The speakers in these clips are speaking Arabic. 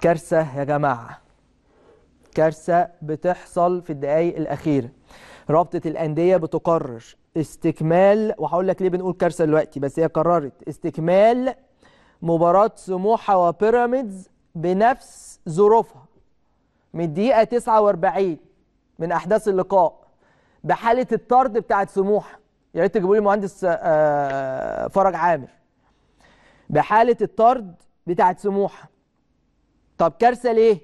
كارثة يا جماعة كارثة بتحصل في الدقايق الأخيرة رابطة الأندية بتقرر استكمال وهقول لك ليه بنقول كارثة دلوقتي بس هي قررت استكمال مباراة سموحة وبيراميدز بنفس ظروفها من الدقيقة 49 من أحداث اللقاء بحالة الطرد بتاعت سموحة يا ريت تجيبوا لي المهندس آه، آه، فرج عامر بحالة الطرد بتاعت سموحة طب كارثه ليه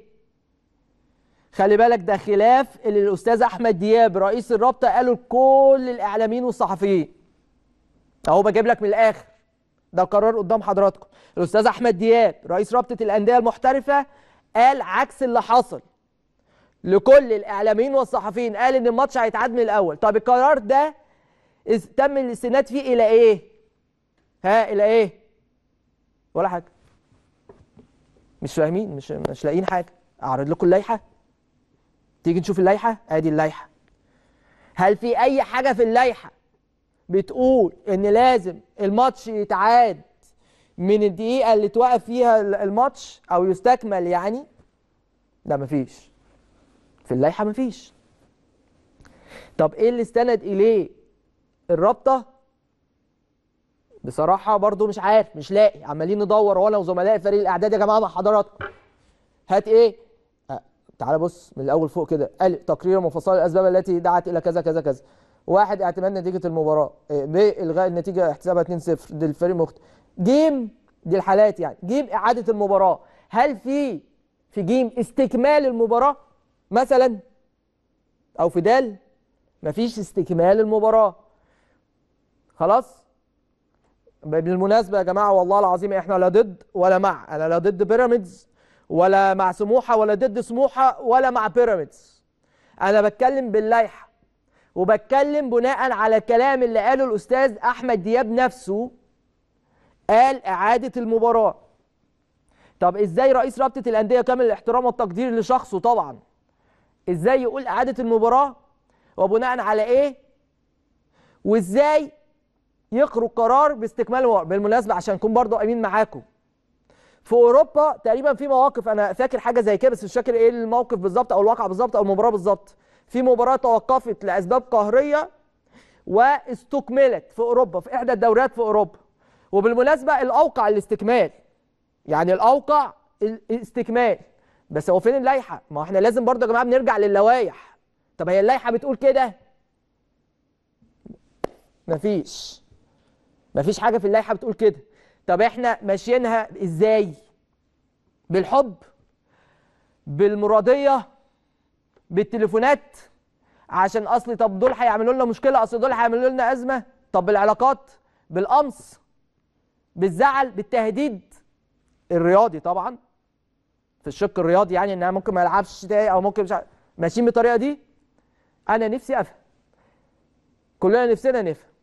خلي بالك ده خلاف اللي الاستاذ احمد دياب رئيس الرابطه قاله لكل الاعلاميين والصحفيين اهو بجيب لك من الاخر ده قرار قدام حضراتكم الاستاذ احمد دياب رئيس رابطه الانديه المحترفه قال عكس اللي حصل لكل الاعلاميين والصحفيين قال ان الماتش هيتعاد من الاول طب القرار ده تم الاستناد فيه الى ايه ها الى ايه ولا حاجه مش فاهمين مش مش لاقيين حاجه اعرض لكم اللائحه تيجي نشوف اللائحه ادي اللائحه هل في اي حاجه في اللائحه بتقول ان لازم الماتش يتعاد من الدقيقه اللي توقف فيها الماتش او يستكمل يعني لا مفيش في اللائحه مفيش طب ايه اللي استند اليه الرابطه بصراحه برضو مش عارف مش لاقي عمالين ندور وانا وزملائي فريق الاعداد يا جماعه مع حضراتكم هات ايه أه، تعال بص من الاول فوق كده قال تقرير مفصل الاسباب التي دعت الى كذا كذا كذا واحد اعتماد نتيجه المباراه أه، ب الغاء النتيجه احتسابها 2-0 الفريق مخت جيم دي الحالات يعني جيم اعاده المباراه هل في في جيم استكمال المباراه مثلا او في دال مفيش استكمال المباراه خلاص بالمناسبه يا جماعه والله العظيم احنا لا ضد ولا مع انا لا ضد بيراميدز ولا مع سموحه ولا ضد سموحه ولا مع بيراميدز انا بتكلم باللائحه وبتكلم بناء على الكلام اللي قاله الاستاذ احمد دياب نفسه قال اعاده المباراه طب ازاي رئيس رابطه الانديه كامل الاحترام والتقدير لشخصه طبعا ازاي يقول اعاده المباراه وبناء على ايه وازاي يقروا القرار باستكمال الموارد بالمناسبه عشان نكون برضه امين معاكم في اوروبا تقريبا في مواقف انا فاكر حاجه زي كده بس مش فاكر ايه الموقف بالظبط او الواقع بالظبط او المباراه بالظبط في مباراه توقفت لاسباب قهريه واستكملت في اوروبا في احدى الدوريات في اوروبا وبالمناسبه الاوقع الاستكمال يعني الاوقع الاستكمال بس هو فين اللائحه ما احنا لازم برضه يا جماعه بنرجع للوائح طب هي اللائحه بتقول كده مفيش مفيش حاجه في اللائحه بتقول كده طب احنا ماشيينها ازاي بالحب بالمراديه بالتليفونات عشان اصل طب دول هيعملوا لنا مشكله اصل دول هيعملوا لنا ازمه طب بالعلاقات بالقمص بالزعل بالتهديد الرياضي طبعا في الشق الرياضي يعني ان انا ممكن ما العبش تاني او ممكن مش ماشيين بالطريقه دي انا نفسي افهم كلنا نفسنا نفهم